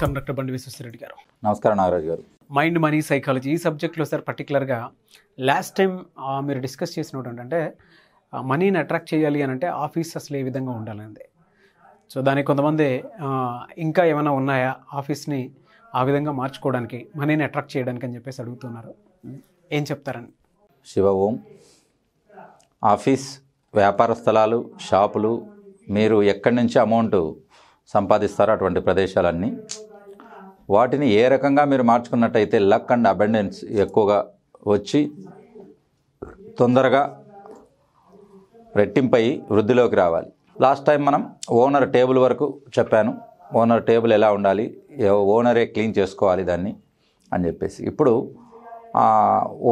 నమస్కారం డాక్టర్ బండి విశ్వశ్రెడ్డి గారు నమస్కారం నాగరాజు గారు మైండ్ మనీ సైకాలజీ ఈ సబ్జెక్ట్లో సార్ పర్టికులర్గా లాస్ట్ టైం మీరు డిస్కస్ చేసినటువంటి అంటే మనీని అట్రాక్ట్ చేయాలి అని అంటే ఆఫీస్ అసలు ఏ విధంగా ఉండాలనేది సో దానికి కొంతమంది ఇంకా ఏమైనా ఉన్నాయా ఆఫీస్ని ఆ విధంగా మార్చుకోవడానికి మనీని అట్రాక్ట్ చేయడానికి అని చెప్పేసి అడుగుతున్నారు ఏం చెప్తారని శివ ఓం ఆఫీస్ వ్యాపార స్థలాలు షాపులు మీరు ఎక్కడి నుంచి అమౌంట్ సంపాదిస్తారో అటువంటి ప్రదేశాలన్నీ వాటిని ఏ రకంగా మీరు మార్చుకున్నట్టయితే లక్ అండ్ అబెండెన్స్ ఎక్కువగా వచ్చి తొందరగా రెట్టింపై వృద్ధిలోకి రావాలి లాస్ట్ టైం మనం ఓనర్ టేబుల్ వరకు చెప్పాను ఓనర్ టేబుల్ ఎలా ఉండాలి ఓనరే క్లీన్ చేసుకోవాలి దాన్ని అని చెప్పేసి ఇప్పుడు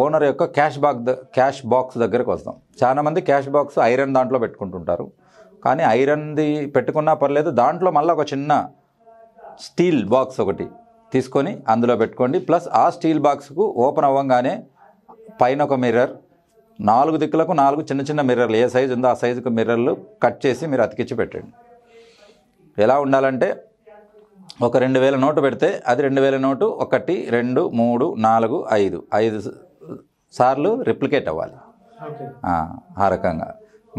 ఓనర్ యొక్క క్యాష్ బాక్ క్యాష్ బాక్స్ దగ్గరకు వస్తాం చాలామంది క్యాష్ బాక్స్ ఐరన్ దాంట్లో పెట్టుకుంటుంటారు కానీ ఐరన్ది పెట్టుకున్నా పర్లేదు దాంట్లో మళ్ళీ ఒక చిన్న స్టీల్ బాక్స్ ఒకటి తీసుకొని అందులో పెట్టుకోండి ప్లస్ ఆ స్టీల్ బాక్స్కు ఓపెన్ అవ్వగానే పైన ఒక మిర్రర్ నాలుగు దిక్కులకు నాలుగు చిన్న చిన్న మిర్రర్లు ఏ సైజు ఉందో ఆ సైజుకు మిర్రర్లు కట్ చేసి మీరు అతికిచ్చి పెట్టండి ఎలా ఉండాలంటే ఒక రెండు వేల నోటు పెడితే అది రెండు వేల నోటు ఒకటి రెండు మూడు నాలుగు ఐదు ఐదు సార్లు రిప్లికేట్ అవ్వాలి ఆ రకంగా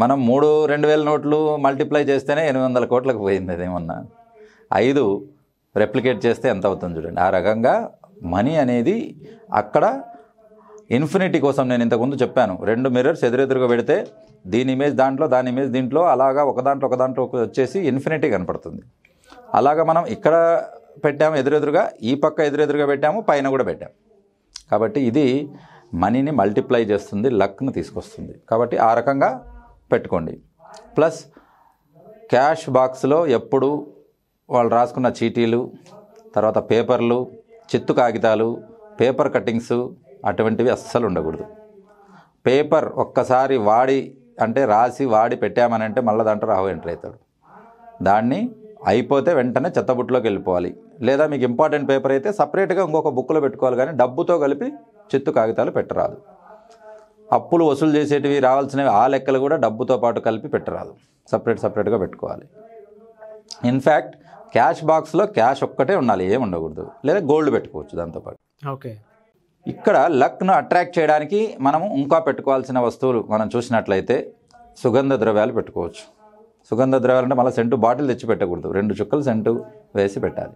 మనం మూడు రెండు వేల నోట్లు మల్టిప్లై చేస్తేనే ఎనిమిది వందల కోట్లకు పోయింది అదేమన్నా ఐదు రెప్లికేట్ చేస్తే ఎంత అవుతుంది చూడండి ఆ రకంగా మనీ అనేది అక్కడ ఇన్ఫినిటీ కోసం నేను ఇంతకుముందు చెప్పాను రెండు మిర్రర్స్ ఎదురెదురుగా పెడితే దీని ఇమేజ్ దాంట్లో దాని ఇమేజ్ దీంట్లో అలాగా ఒక దాంట్లో ఒక దాంట్లో వచ్చేసి ఇన్ఫినిటీ కనపడుతుంది అలాగా మనం ఇక్కడ పెట్టాము ఎదురెదురుగా ఈ పక్క ఎదురెదురుగా పెట్టాము పైన కూడా పెట్టాము కాబట్టి ఇది మనీని మల్టిప్లై చేస్తుంది లక్ను తీసుకొస్తుంది కాబట్టి ఆ రకంగా పెట్టుకోండి ప్లస్ క్యాష్ బాక్స్లో ఎప్పుడు వాళ్ళు రాసుకున్న చీటీలు తర్వాత పేపర్లు చిత్తు కాగితాలు పేపర్ కట్టింగ్స్ అటువంటివి అస్సలు ఉండకూడదు పేపర్ ఒక్కసారి వాడి అంటే రాసి వాడి పెట్టామని అంటే మళ్ళీ దాంట్లో రావు ఎంటర్ అవుతాడు దాన్ని అయిపోతే వెంటనే చెత్తబుట్లోకి వెళ్ళిపోవాలి లేదా మీకు ఇంపార్టెంట్ పేపర్ అయితే సపరేట్గా ఇంకొక బుక్లో పెట్టుకోవాలి కానీ డబ్బుతో కలిపి చిత్తు కాగితాలు పెట్టరాదు అప్పులు వసూలు చేసేటివి రావాల్సినవి ఆ లెక్కలు కూడా డబ్బుతో పాటు కలిపి పెట్టరాదు సపరేట్ సపరేట్గా పెట్టుకోవాలి ఇన్ఫ్యాక్ట్ క్యాష్ బాక్స్లో క్యాష్ ఒక్కటే ఉండాలి ఏమి ఉండకూడదు లేదా గోల్డ్ పెట్టుకోవచ్చు దాంతోపాటు ఓకే ఇక్కడ లక్ను అట్రాక్ట్ చేయడానికి మనము ఇంకా పెట్టుకోవాల్సిన వస్తువులు మనం చూసినట్లయితే సుగంధ ద్రవ్యాలు పెట్టుకోవచ్చు సుగంధ ద్రవ్యాలు అంటే మళ్ళీ సెంటు బాటిల్ తెచ్చి పెట్టకూడదు రెండు చుక్కలు సెంటు వేసి పెట్టాలి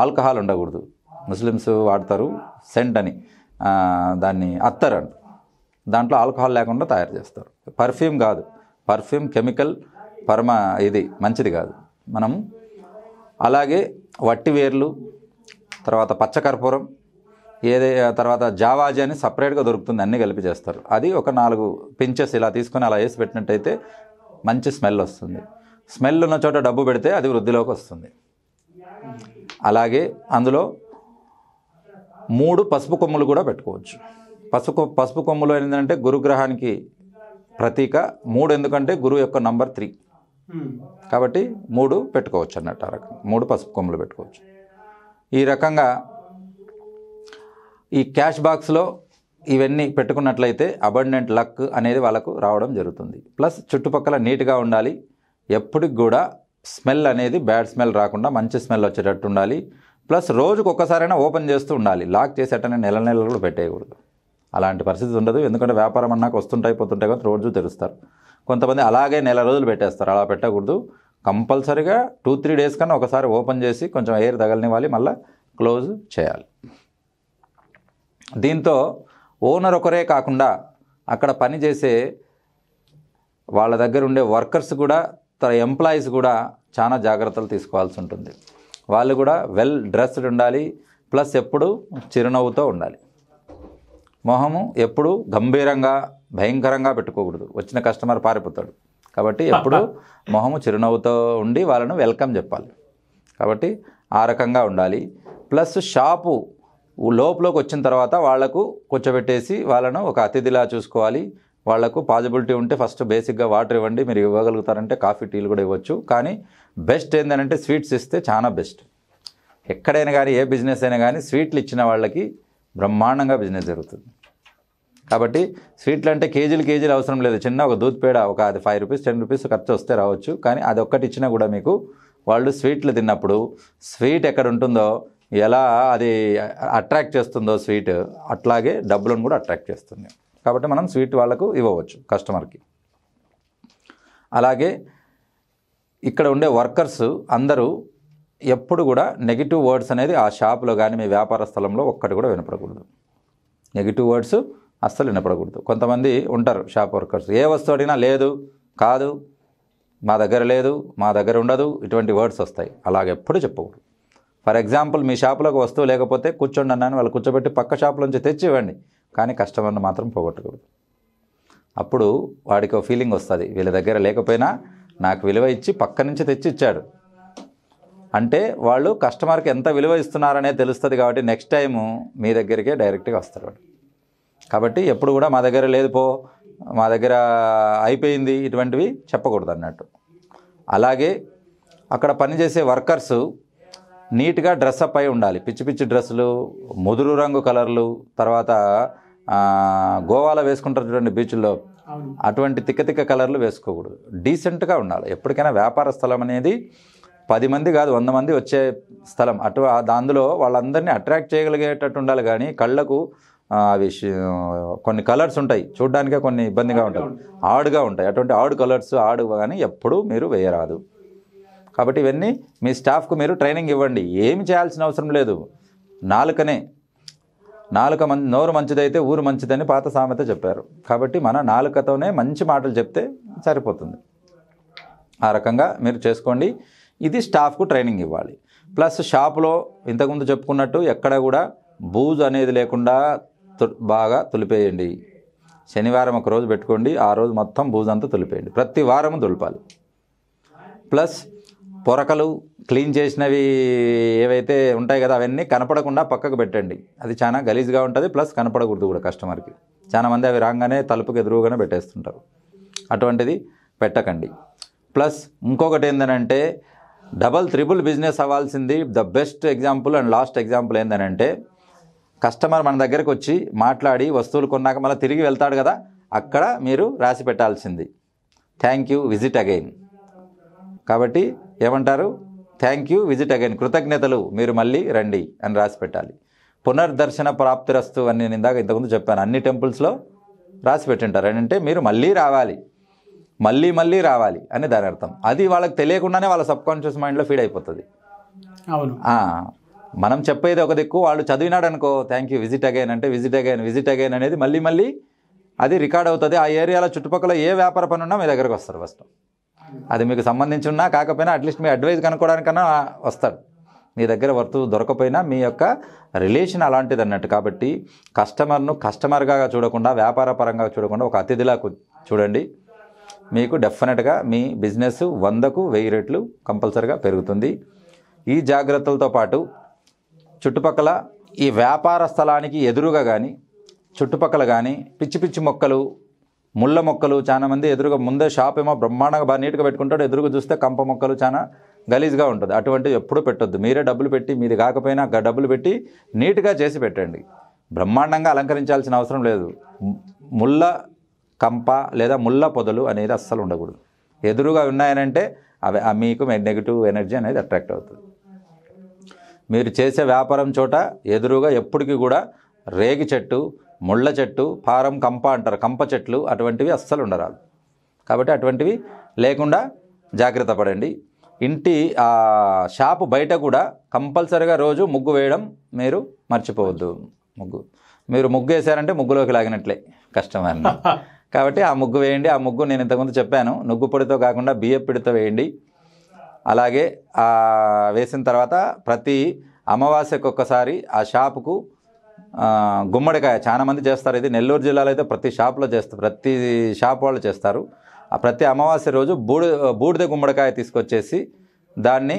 ఆల్కహాల్ ఉండకూడదు ముస్లిమ్స్ వాడతారు సెంట్ అని దాన్ని అత్తర్ అంట దాంట్లో ఆల్కహాల్ లేకుండా తయారు చేస్తారు పర్ఫ్యూమ్ కాదు పర్ఫ్యూమ్ కెమికల్ పరమ ఇది మంచిది కాదు మనం అలాగే వట్టి వేర్లు తర్వాత పచ్చకర్పూరం ఏదే తర్వాత జావాజీ అని సపరేట్గా దొరుకుతుంది అన్నీ కలిపి చేస్తారు అది ఒక నాలుగు పించెస్ ఇలా తీసుకొని అలా వేసి పెట్టినట్టయితే మంచి స్మెల్ వస్తుంది స్మెల్ ఉన్న చోట డబ్బు పెడితే అది వృద్ధిలోకి వస్తుంది అలాగే అందులో మూడు పసుపు కొమ్ములు కూడా పెట్టుకోవచ్చు పసుపు పసుపు కొమ్ములు ఏంటంటే గురుగ్రహానికి ప్రతీక మూడు ఎందుకంటే గురువు యొక్క నంబర్ త్రీ కాబట్టి మూడు పెట్టుకోవచ్చు అన్నట్టు ఆ రకంగా మూడు పసుపు కొమ్ములు పెట్టుకోవచ్చు ఈ రకంగా ఈ క్యాష్ బాక్స్లో ఇవన్నీ పెట్టుకున్నట్లయితే అబండెంట్ లక్ అనేది వాళ్ళకు రావడం జరుగుతుంది ప్లస్ చుట్టుపక్కల నీట్గా ఉండాలి ఎప్పటికి కూడా స్మెల్ అనేది బ్యాడ్ స్మెల్ రాకుండా మంచి స్మెల్ వచ్చేటట్టు ఉండాలి ప్లస్ రోజుకు ఒక్కసారైనా ఓపెన్ చేస్తూ ఉండాలి లాక్ చేసేటనే నెల నెలలు కూడా పెట్టేయకూడదు అలాంటి పరిస్థితి ఉండదు ఎందుకంటే వ్యాపారం అన్నాక వస్తుంటాయి పోతుంటాయి కానీ రోజు తెరుస్తారు కొంతమంది అలాగే నెల రోజులు పెట్టేస్తారు అలా పెట్టకూడదు కంపల్సరీగా టూ త్రీ డేస్ కన్నా ఒకసారి ఓపెన్ చేసి కొంచెం ఎయిర్ తగలనివ్వాలి మళ్ళీ క్లోజ్ చేయాలి దీంతో ఓనర్ ఒకరే కాకుండా అక్కడ పనిచేసే వాళ్ళ దగ్గర ఉండే వర్కర్స్ కూడా తన ఎంప్లాయీస్ కూడా చాలా జాగ్రత్తలు తీసుకోవాల్సి ఉంటుంది వాళ్ళు కూడా వెల్ డ్రెస్డ్ ఉండాలి ప్లస్ ఎప్పుడు చిరునవ్వుతో ఉండాలి మొహము ఎప్పుడు గంభీరంగా భయంకరంగా పెట్టుకోకూడదు వచ్చిన కస్టమర్ పారిపోతాడు కాబట్టి ఎప్పుడు మొహము చిరునవ్వుతో ఉండి వాళ్ళను వెల్కమ్ చెప్పాలి కాబట్టి ఆ రకంగా ఉండాలి ప్లస్ షాపు లోపలోకి వచ్చిన తర్వాత వాళ్లకు కూర్చోబెట్టేసి వాళ్ళను ఒక అతిథిలా చూసుకోవాలి వాళ్లకు పాజిబిలిటీ ఉంటే ఫస్ట్ బేసిక్గా వాటర్ ఇవ్వండి మీరు ఇవ్వగలుగుతారంటే కాఫీ టీలు కూడా ఇవ్వచ్చు కానీ బెస్ట్ ఏంటంటే స్వీట్స్ ఇస్తే చాలా బెస్ట్ ఎక్కడైనా కానీ ఏ బిజినెస్ అయినా కానీ స్వీట్లు ఇచ్చిన వాళ్ళకి బ్రహ్మాండంగా బిజినెస్ జరుగుతుంది కాబట్టి స్వీట్లు అంటే కేజీలు కేజీలు అవసరం లేదు చిన్న ఒక దూత్ పేడ ఒక అది ఫైవ్ రూపీస్ టెన్ రూపీస్ ఖర్చు వస్తే రావచ్చు కానీ అది ఒక్కటి ఇచ్చినా కూడా మీకు వాళ్ళు స్వీట్లు తిన్నప్పుడు స్వీట్ ఎక్కడ ఉంటుందో ఎలా అది అట్రాక్ట్ చేస్తుందో స్వీట్ అట్లాగే డబ్బులను కూడా అట్రాక్ట్ చేస్తుంది కాబట్టి మనం స్వీట్ వాళ్ళకు ఇవ్వవచ్చు కస్టమర్కి అలాగే ఇక్కడ ఉండే వర్కర్స్ అందరూ ఎప్పుడు కూడా నెగిటివ్ వర్డ్స్ అనేది ఆ షాప్లో కానీ మీ వ్యాపార స్థలంలో ఒక్కటి కూడా వినపడకూడదు నెగిటివ్ వర్డ్స్ అస్సలు వినపడకూడదు కొంతమంది ఉంటారు షాప్ వర్కర్స్ ఏ వస్తువు అడిగినా లేదు కాదు మా దగ్గర లేదు మా దగ్గర ఉండదు ఇటువంటి వర్డ్స్ వస్తాయి అలాగెప్పుడు చెప్పకూడదు ఫర్ ఎగ్జాంపుల్ మీ షాపులోకి వస్తువు లేకపోతే కూర్చోండి అన్నాను వాళ్ళు కూర్చోబెట్టి పక్క షాప్ నుంచి తెచ్చి ఇవ్వండి కానీ కస్టమర్ని మాత్రం పోగొట్టకూడదు అప్పుడు వాడికి ఒక ఫీలింగ్ వస్తుంది వీళ్ళ దగ్గర లేకపోయినా నాకు విలువ ఇచ్చి పక్క నుంచి తెచ్చి ఇచ్చాడు అంటే వాళ్ళు కస్టమర్కి ఎంత విలువ ఇస్తున్నారనే తెలుస్తుంది కాబట్టి నెక్స్ట్ టైము మీ దగ్గరికే డైరెక్ట్గా వస్తారు వాళ్ళు కాబట్టి ఎప్పుడు కూడా మా దగ్గర లేదు పో మా దగ్గర అయిపోయింది ఇటువంటివి చెప్పకూడదు అన్నట్టు అలాగే అక్కడ పనిచేసే వర్కర్స్ నీట్గా డ్రెస్అప్ అయి ఉండాలి పిచ్చి పిచ్చి డ్రెస్సులు ముదురు రంగు కలర్లు తర్వాత గోవాలో వేసుకుంటారు చూడండి బీచ్లో అటువంటి తిక్క తిక్క కలర్లు వేసుకోకూడదు డీసెంట్గా ఉండాలి ఎప్పటికైనా వ్యాపార స్థలం అనేది పది మంది కాదు వంద మంది వచ్చే స్థలం అటు అందులో వాళ్ళందరినీ అట్రాక్ట్ చేయగలిగేటట్టు ఉండాలి కానీ కళ్ళకు అవి కొన్ని కలర్స్ ఉంటాయి చూడడానికే కొన్ని ఇబ్బందిగా ఉంటాయి ఆడుగా ఉంటాయి అటువంటి ఆడు కలర్స్ ఆడు కానీ ఎప్పుడూ మీరు వేయరాదు కాబట్టి ఇవన్నీ మీ స్టాఫ్కు మీరు ట్రైనింగ్ ఇవ్వండి ఏమి చేయాల్సిన అవసరం లేదు నాలుకనే నాలుక మం నోరు మంచిదైతే ఊరు మంచిదని పాత సామెత చెప్పారు కాబట్టి మన నాలుకతోనే మంచి మాటలు చెప్తే సరిపోతుంది ఆ రకంగా మీరు చేసుకోండి ఇది స్టాఫ్కు ట్రైనింగ్ ఇవ్వాలి ప్లస్ షాప్లో ఇంతకుముందు చెప్పుకున్నట్టు ఎక్కడ కూడా బూజు అనేది లేకుండా బాగా తులిపేయండి శనివారం ఒక రోజు పెట్టుకోండి ఆ రోజు మొత్తం అంతా తులిపేయండి ప్రతి వారము తులపాలి ప్లస్ పొరకలు క్లీన్ చేసినవి ఏవైతే ఉంటాయి కదా అవన్నీ కనపడకుండా పక్కకు పెట్టండి అది చాలా గలీజ్గా ఉంటుంది ప్లస్ కనపడకూడదు కూడా కస్టమర్కి చాలామంది అవి రాగానే తలుపుకి ఎదురుగానే పెట్టేస్తుంటారు అటువంటిది పెట్టకండి ప్లస్ ఇంకొకటి ఏంటంటే డబల్ త్రిబుల్ బిజినెస్ అవ్వాల్సింది the best example and last example ఏంటంటే కస్టమర్ మన దగ్గరకు వచ్చి మాట్లాడి వస్తువులు కొన్నాక మళ్ళీ తిరిగి వెళ్తాడు కదా అక్కడ మీరు రాసి పెట్టాల్సింది థ్యాంక్ యూ విజిట్ అగైన్ కాబట్టి ఏమంటారు థ్యాంక్ యూ విజిట్ అగైన్ కృతజ్ఞతలు మీరు మళ్ళీ రండి అని రాసి పెట్టాలి పునర్దర్శన ప్రాప్తిరస్తు అని నేను ఇందాక ఇంతకుముందు చెప్పాను అన్ని టెంపుల్స్లో రాసి పెట్టింటారు అంటే మీరు మళ్ళీ రావాలి మళ్ళీ మళ్ళీ రావాలి అని దాని అర్థం అది వాళ్ళకి తెలియకుండానే వాళ్ళ సబ్ కాన్షియస్ మైండ్లో ఫీడ్ అయిపోతుంది అవును మనం చెప్పేది ఒక దిక్కు వాళ్ళు చదివినాడు అనుకో థ్యాంక్ యూ విజిట్ అగైన్ అంటే విజిట్ అగైన్ విజిట్ అగైన్ అనేది మళ్ళీ మళ్ళీ అది రికార్డ్ అవుతుంది ఆ ఏరియాలో చుట్టుపక్కల ఏ వ్యాపార పని ఉన్నా మీ దగ్గరకు వస్తారు ఫస్ట్ అది మీకు సంబంధించి ఉన్నా కాకపోయినా అట్లీస్ట్ మీ అడ్వైజ్ కనుక్కోవడానికన్నా వస్తాడు మీ దగ్గర వర్త్ దొరకపోయినా మీ యొక్క రిలేషన్ అలాంటిది అన్నట్టు కాబట్టి కస్టమర్ను కస్టమర్గా చూడకుండా వ్యాపార పరంగా చూడకుండా ఒక అతిథిలా చూడండి మీకు డెఫినెట్గా మీ బిజినెస్ వందకు వెయ్యి రెట్లు కంపల్సరిగా పెరుగుతుంది ఈ జాగ్రత్తలతో పాటు చుట్టుపక్కల ఈ వ్యాపార స్థలానికి ఎదురుగా కానీ చుట్టుపక్కల కానీ పిచ్చి పిచ్చి మొక్కలు ముళ్ళ మొక్కలు చాలామంది ఎదురుగా ముందే షాప్ ఏమో బ్రహ్మాండంగా బాగా నీట్గా పెట్టుకుంటాడు ఎదురుగా చూస్తే కంప మొక్కలు చాలా గలీజ్గా ఉంటుంది అటువంటివి ఎప్పుడూ పెట్టొద్దు మీరే డబ్బులు పెట్టి మీది కాకపోయినా డబ్బులు పెట్టి నీట్గా చేసి పెట్టండి బ్రహ్మాండంగా అలంకరించాల్సిన అవసరం లేదు ముళ్ళ కంప లేదా ముళ్ళ పొదలు అనేది అస్సలు ఉండకూడదు ఎదురుగా ఉన్నాయనంటే అవి మీకు నెగిటివ్ ఎనర్జీ అనేది అట్రాక్ట్ అవుతుంది మీరు చేసే వ్యాపారం చోట ఎదురుగా ఎప్పటికీ కూడా రేగి చెట్టు ముళ్ళ చెట్టు పారం కంప అంటారు కంప చెట్లు అటువంటివి అస్సలు ఉండరాదు కాబట్టి అటువంటివి లేకుండా జాగ్రత్త పడండి ఇంటి ఆ షాపు బయట కూడా కంపల్సరిగా రోజు ముగ్గు వేయడం మీరు మర్చిపోవద్దు ముగ్గు మీరు ముగ్గు వేసారంటే ముగ్గులోకి లాగినట్లే కష్టమైన కాబట్టి ఆ ముగ్గు వేయండి ఆ ముగ్గు నేను ఇంతకుముందు చెప్పాను నుగ్గు పొడితో కాకుండా బియ్యం పిడితో వేయండి అలాగే వేసిన తర్వాత ప్రతి అమావాస్యకు ఒక్కసారి ఆ షాపుకు గుమ్మడికాయ చాలామంది చేస్తారు ఇది నెల్లూరు జిల్లాలో అయితే ప్రతి షాప్లో చేస్తారు ప్రతి షాప్ వాళ్ళు చేస్తారు ఆ ప్రతి అమావాస్య రోజు బూడి బూడిద గుమ్మడికాయ తీసుకొచ్చేసి దాన్ని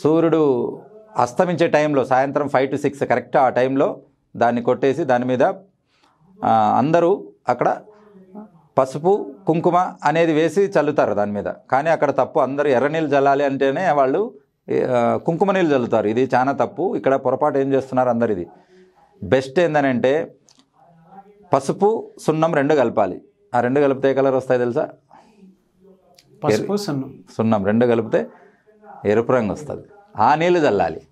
సూర్యుడు అస్తమించే టైంలో సాయంత్రం ఫైవ్ టు సిక్స్ కరెక్ట్ ఆ టైంలో దాన్ని కొట్టేసి దాని మీద అందరూ అక్కడ పసుపు కుంకుమ అనేది వేసి చల్లుతారు దాని మీద కానీ అక్కడ తప్పు అందరూ ఎర్రనీళ్ళు చల్లాలి అంటేనే వాళ్ళు కుంకుమ నీళ్ళు చల్లుతారు ఇది చాలా తప్పు ఇక్కడ పొరపాటు ఏం చేస్తున్నారు అందరు ఇది బెస్ట్ ఏంటనంటే పసుపు సున్నం రెండు కలపాలి ఆ రెండు కలిపితే ఏ కలర్ వస్తాయి తెలుసా పసుపు సున్నం సున్నం రెండు కలిపితే ఎరుపు రంగు వస్తుంది ఆ నీళ్ళు చల్లాలి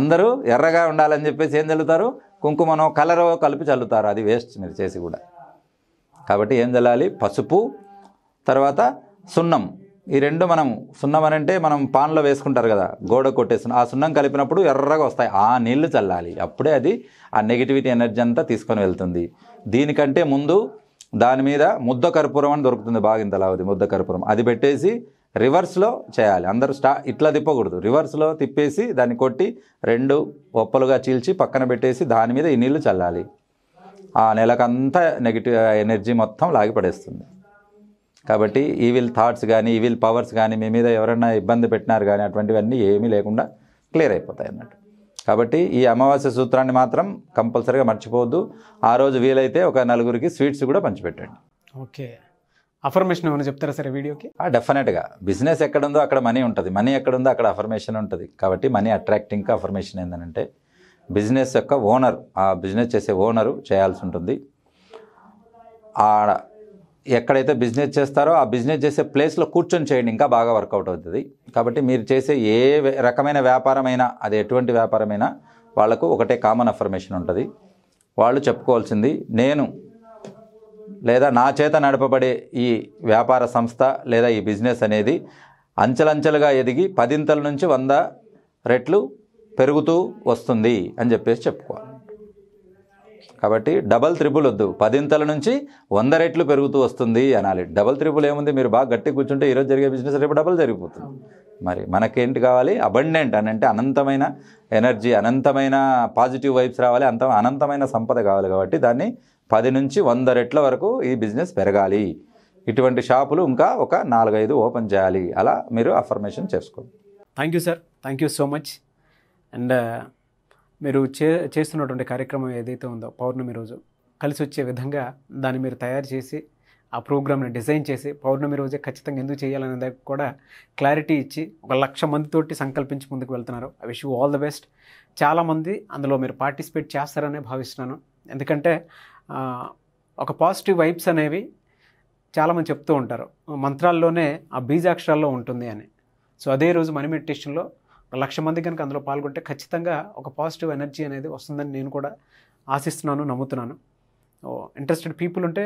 అందరూ ఎర్రగా ఉండాలని చెప్పేసి ఏం చల్లుతారు కుంకుమనో కలరో కలిపి చల్లుతారు అది వేస్ట్ మీరు చేసి కూడా కాబట్టి ఏం చల్లాలి పసుపు తర్వాత సున్నం ఈ రెండు మనం సున్నం అని అంటే మనం పాన్లో వేసుకుంటారు కదా గోడ కొట్టేసిన ఆ సున్నం కలిపినప్పుడు ఎర్రగా వస్తాయి ఆ నీళ్లు చల్లాలి అప్పుడే అది ఆ నెగిటివిటీ ఎనర్జీ అంతా తీసుకొని వెళ్తుంది దీనికంటే ముందు దాని మీద ముద్ద కర్పూరం అని దొరుకుతుంది బాగా ఇంతలావది ముద్ద కర్పూరం అది పెట్టేసి రివర్స్లో చేయాలి అందరూ స్టా ఇట్లా తిప్పకూడదు రివర్స్లో తిప్పేసి దాన్ని కొట్టి రెండు ఒప్పలుగా చీల్చి పక్కన పెట్టేసి దాని మీద ఈ నీళ్లు చల్లాలి ఆ నెలకంతా నెగిటివ్ ఎనర్జీ మొత్తం లాగిపడేస్తుంది కాబట్టి ఈవిల్ థాట్స్ కానీ ఈవిల్ పవర్స్ కానీ మీ మీద ఎవరైనా ఇబ్బంది పెట్టినారు కానీ అటువంటివన్నీ ఏమీ లేకుండా క్లియర్ అయిపోతాయి అన్నట్టు కాబట్టి ఈ అమావాస్య సూత్రాన్ని మాత్రం కంపల్సరీగా మర్చిపోవద్దు ఆ రోజు వీలైతే ఒక నలుగురికి స్వీట్స్ కూడా పంచిపెట్టండి ఓకే అఫర్మేషన్ ఏమైనా చెప్తారా సరే వీడియోకి డెఫినెట్గా బిజినెస్ ఎక్కడుందో అక్కడ మనీ ఉంటుంది మనీ ఎక్కడుందో అక్కడ అఫర్మేషన్ ఉంటుంది కాబట్టి మనీ అట్రాక్టింగ్కి అఫర్మేషన్ ఏంటంటే బిజినెస్ యొక్క ఓనర్ ఆ బిజినెస్ చేసే ఓనరు చేయాల్సి ఉంటుంది ఎక్కడైతే బిజినెస్ చేస్తారో ఆ బిజినెస్ చేసే ప్లేస్లో కూర్చొని చేయండి ఇంకా బాగా వర్కౌట్ అవుతుంది కాబట్టి మీరు చేసే ఏ రకమైన వ్యాపారమైనా అది ఎటువంటి వ్యాపారమైనా వాళ్లకు ఒకటే కామన్ అఫర్మేషన్ ఉంటుంది వాళ్ళు చెప్పుకోవాల్సింది నేను లేదా నా చేత నడపబడే ఈ వ్యాపార సంస్థ లేదా ఈ బిజినెస్ అనేది అంచెలంచెలుగా ఎదిగి పదింతల నుంచి వంద రెట్లు పెరుగుతూ వస్తుంది అని చెప్పేసి చెప్పుకోవాలి కాబట్టి డబల్ త్రిపుల్ వద్దు పదింతల నుంచి వంద రెట్లు పెరుగుతూ వస్తుంది అనాలి డబల్ త్రిపుల్ ఏముంది మీరు బాగా గట్టి కూర్చుంటే ఈరోజు జరిగే బిజినెస్ రేపు డబల్ జరిగిపోతుంది మరి మనకేంటి కావాలి అబండెంట్ అని అంటే అనంతమైన ఎనర్జీ అనంతమైన పాజిటివ్ వైబ్స్ రావాలి అంత అనంతమైన సంపద కావాలి కాబట్టి దాన్ని పది నుంచి వంద రెట్ల వరకు ఈ బిజినెస్ పెరగాలి ఇటువంటి షాపులు ఇంకా ఒక నాలుగైదు ఓపెన్ చేయాలి అలా మీరు అఫర్మేషన్ చేసుకోండి thank you sir thank you so much and మీరు చే చేస్తున్నటువంటి కార్యక్రమం ఏదైతే ఉందో పౌర్ణమి రోజు కలిసి వచ్చే విధంగా దాన్ని మీరు తయారు చేసి ఆ ప్రోగ్రామ్ని డిజైన్ చేసి పౌర్ణమి రోజే ఖచ్చితంగా ఎందుకు చేయాలనే కూడా క్లారిటీ ఇచ్చి ఒక లక్ష మందితోటి సంకల్పించి ముందుకు వెళ్తున్నారు I wish you all the best చాలామంది అందులో మీరు పార్టిసిపేట్ చేస్తారనే భావిస్తున్నాను ఎందుకంటే ఒక పాజిటివ్ వైబ్స్ అనేవి చాలామంది చెప్తూ ఉంటారు మంత్రాల్లోనే ఆ బీజాక్షరాల్లో ఉంటుంది అని సో అదే రోజు మనీ మెడిటేషన్లో లక్ష మంది కనుక అందులో పాల్గొంటే ఖచ్చితంగా ఒక పాజిటివ్ ఎనర్జీ అనేది వస్తుందని నేను కూడా ఆశిస్తున్నాను నమ్ముతున్నాను ఇంట్రెస్టెడ్ పీపుల్ ఉంటే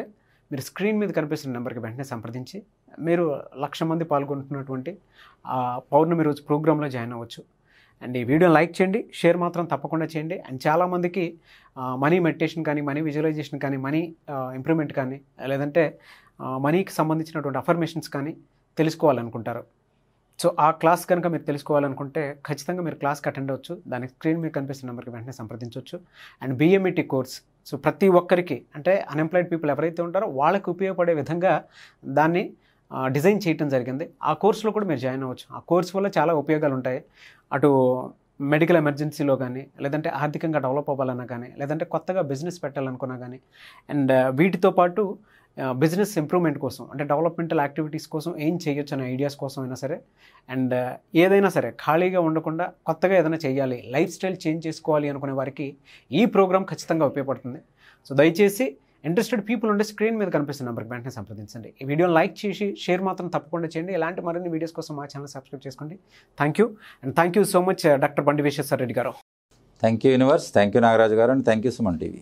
మీరు స్క్రీన్ మీద కనిపిస్తున్న నెంబర్కి వెంటనే సంప్రదించి మీరు లక్ష మంది పాల్గొంటున్నటువంటి ఆ పౌర్ణమి రోజు ప్రోగ్రాంలో జాయిన్ అవ్వచ్చు అండ్ ఈ వీడియో లైక్ చేయండి షేర్ మాత్రం తప్పకుండా చేయండి అండ్ చాలామందికి మనీ మెడిటేషన్ కానీ మనీ విజువలైజేషన్ కానీ మనీ ఇంప్రూవ్మెంట్ కానీ లేదంటే మనీకి సంబంధించినటువంటి అఫర్మేషన్స్ కానీ తెలుసుకోవాలనుకుంటారు సో ఆ క్లాస్ కనుక మీరు తెలుసుకోవాలనుకుంటే ఖచ్చితంగా మీరు క్లాస్కి అటెండ్ అవ్వచ్చు దానికి స్క్రీన్ మీకు కనిపిస్తున్న నెంబర్కి వెంటనే సంప్రదించవచ్చు and BMET e course so ప్రతి ఒక్కరికి అంటే అన్ఎంప్లాయిడ్ పీపుల్ ఎవరైతే ఉంటారో వాళ్ళకి ఉపయోగపడే విధంగా దాన్ని డిజైన్ చేయటం జరిగింది ఆ కోర్సులో కూడా మీరు జాయిన్ అవ్వచ్చు ఆ కోర్స్ వల్ల చాలా ఉపయోగాలు ఉంటాయి అటు మెడికల్ ఎమర్జెన్సీలో కానీ లేదంటే ఆర్థికంగా డెవలప్ అవ్వాలన్నా కానీ లేదంటే కొత్తగా బిజినెస్ పెట్టాలనుకున్నా కానీ అండ్ వీటితో పాటు బిజినెస్ ఇంప్రూవ్మెంట్ కోసం అంటే డెవలప్మెంటల్ యాక్టివిటీస్ కోసం ఏం చేయొచ్చు అనే ఐడియాస్ కోసం అయినా సరే అండ్ ఏదైనా సరే ఖాళీగా ఉండకుండా కొత్తగా ఏదైనా చేయాలి లైఫ్ స్టైల్ చేంజ్ చేసుకోవాలి అనుకునే వారికి ఈ ప్రోగ్రామ్ ఖచ్చితంగా ఉపయోగపడుతుంది సో దయచేసి ఇంట్రెస్టెడ్ పీపుల్ ఉండే స్క్రీన్ మీద కనిపిస్తున్న నెంబర్కి వెంటనే సంప్రదించండి ఈ వీడియోని లైక్ చేసి షేర్ మాత్రం తప్పకుండా చేయండి ఇలాంటి మరిన్ని వీడియోస్ కోసం మా ఛానల్ సబ్స్క్రైబ్ చేసుకోండి thank you and thank you so much doctor Bandi Vishweshwara Reddy గారు thank you universe thank you Nagaraju గారు and thank you Suman TV